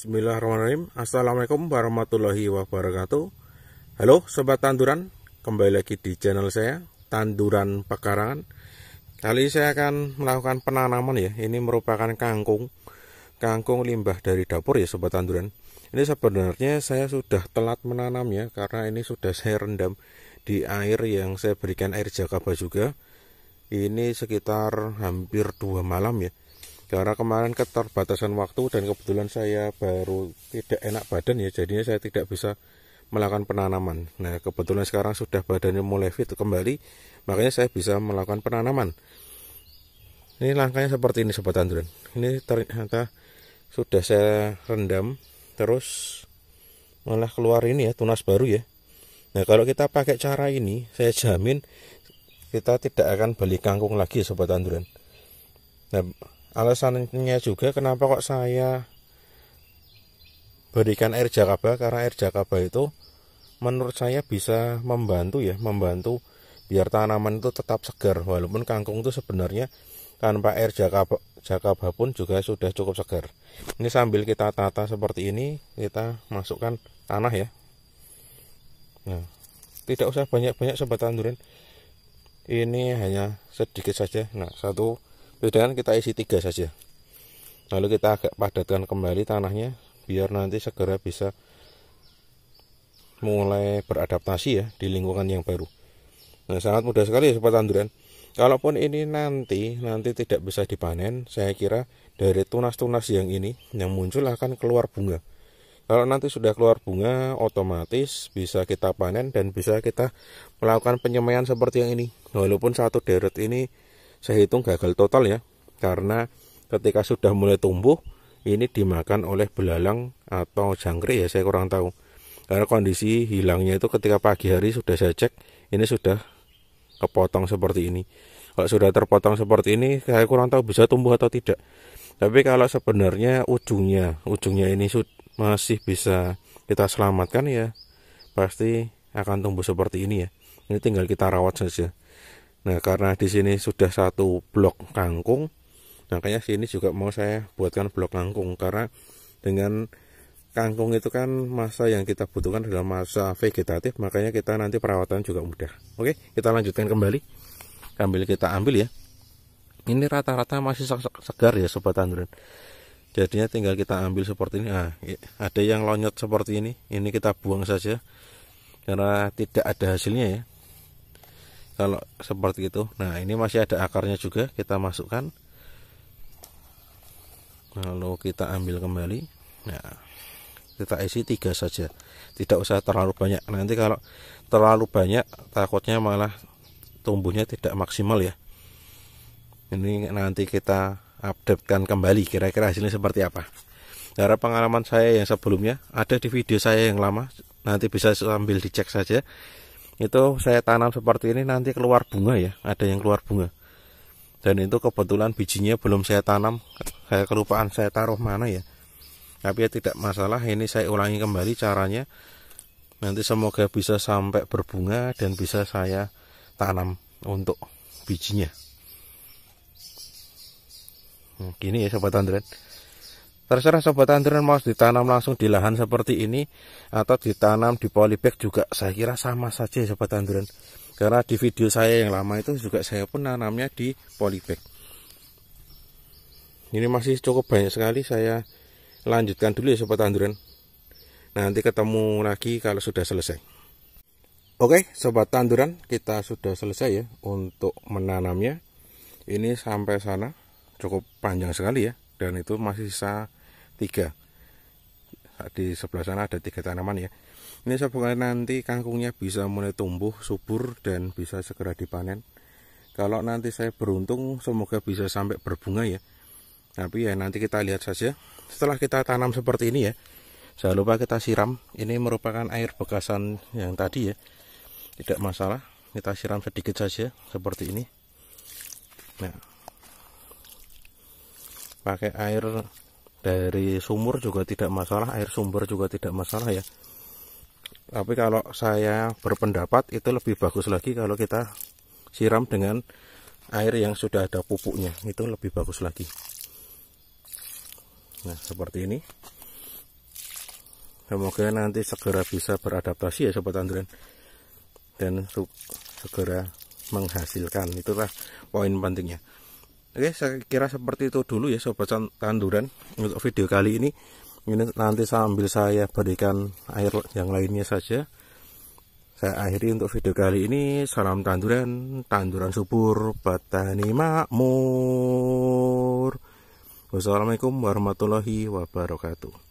Bismillahirrahmanirrahim Assalamualaikum warahmatullahi wabarakatuh Halo Sobat Tanduran Kembali lagi di channel saya Tanduran Pekarangan Kali ini saya akan melakukan penanaman ya Ini merupakan kangkung Kangkung limbah dari dapur ya Sobat Tanduran Ini sebenarnya saya sudah telat menanam ya Karena ini sudah saya rendam di air yang saya berikan air jakaba juga Ini sekitar hampir dua malam ya karena kemarin keterbatasan waktu dan kebetulan saya baru tidak enak badan ya jadinya saya tidak bisa melakukan penanaman nah kebetulan sekarang sudah badannya mulai fit kembali makanya saya bisa melakukan penanaman ini langkahnya seperti ini sobat Andren. ini ternyata sudah saya rendam terus malah keluar ini ya tunas baru ya nah kalau kita pakai cara ini saya jamin kita tidak akan beli kangkung lagi sobat Andren. nah alasannya juga kenapa kok saya berikan air jakaba karena air jakaba itu menurut saya bisa membantu ya membantu biar tanaman itu tetap segar walaupun kangkung itu sebenarnya tanpa air jakaba, jakaba pun juga sudah cukup segar ini sambil kita tata seperti ini kita masukkan tanah ya nah, tidak usah banyak-banyak sobat tandurin ini hanya sedikit saja nah satu dengan kita isi tiga saja. Lalu kita agak padatkan kembali tanahnya biar nanti segera bisa mulai beradaptasi ya di lingkungan yang baru. Nah, sangat mudah sekali ya sobat tanduran. Kalaupun ini nanti nanti tidak bisa dipanen, saya kira dari tunas-tunas yang ini yang muncul akan keluar bunga. Kalau nanti sudah keluar bunga, otomatis bisa kita panen dan bisa kita melakukan penyemaian seperti yang ini. Walaupun satu deret ini saya hitung gagal total ya karena ketika sudah mulai tumbuh ini dimakan oleh belalang atau jangkrik ya saya kurang tahu karena kondisi hilangnya itu ketika pagi hari sudah saya cek ini sudah kepotong seperti ini kalau sudah terpotong seperti ini saya kurang tahu bisa tumbuh atau tidak tapi kalau sebenarnya ujungnya ujungnya ini masih bisa kita selamatkan ya pasti akan tumbuh seperti ini ya ini tinggal kita rawat saja Nah karena di sini sudah satu blok kangkung, makanya sini juga mau saya buatkan blok kangkung karena dengan kangkung itu kan masa yang kita butuhkan adalah masa vegetatif, makanya kita nanti perawatan juga mudah. Oke, kita lanjutkan kembali. Ambil kita ambil ya. Ini rata-rata masih segar ya sobat tanduran. Jadinya tinggal kita ambil seperti ini. ah ada yang lonyot seperti ini, ini kita buang saja karena tidak ada hasilnya ya kalau seperti itu nah ini masih ada akarnya juga kita masukkan lalu kita ambil kembali nah kita isi tiga saja tidak usah terlalu banyak nanti kalau terlalu banyak takutnya malah tumbuhnya tidak maksimal ya ini nanti kita updatekan kembali kira-kira hasilnya seperti apa dari pengalaman saya yang sebelumnya ada di video saya yang lama nanti bisa sambil dicek saja itu saya tanam seperti ini nanti keluar bunga ya ada yang keluar bunga dan itu kebetulan bijinya belum saya tanam saya kelupaan saya taruh mana ya tapi ya tidak masalah ini saya ulangi kembali caranya nanti semoga bisa sampai berbunga dan bisa saya tanam untuk bijinya nah, gini ya sobat andren Terserah sobat tanduran mau ditanam langsung di lahan seperti ini atau ditanam di polybag juga saya kira sama saja sobat tanduran. Karena di video saya yang lama itu juga saya pun nanamnya di polybag. Ini masih cukup banyak sekali saya lanjutkan dulu ya sobat tanduran. Nanti ketemu lagi kalau sudah selesai. Oke sobat tanduran kita sudah selesai ya untuk menanamnya. Ini sampai sana cukup panjang sekali ya dan itu masih sisa tiga di sebelah sana ada tiga tanaman ya ini semoga nanti kangkungnya bisa mulai tumbuh subur dan bisa segera dipanen kalau nanti saya beruntung semoga bisa sampai berbunga ya tapi ya nanti kita lihat saja setelah kita tanam seperti ini ya jangan lupa kita siram ini merupakan air bekasan yang tadi ya tidak masalah kita siram sedikit saja seperti ini nah pakai air dari sumur juga tidak masalah air sumber juga tidak masalah ya tapi kalau saya berpendapat itu lebih bagus lagi kalau kita siram dengan air yang sudah ada pupuknya itu lebih bagus lagi nah seperti ini semoga nanti segera bisa beradaptasi ya sobat andren dan segera menghasilkan itulah poin pentingnya Oke, saya kira seperti itu dulu ya sobat tanduran untuk video kali ini. Ini nanti sambil saya berikan air yang lainnya saja. Saya akhiri untuk video kali ini. Salam tanduran, tanduran subur, petani makmur. Wassalamualaikum warahmatullahi wabarakatuh.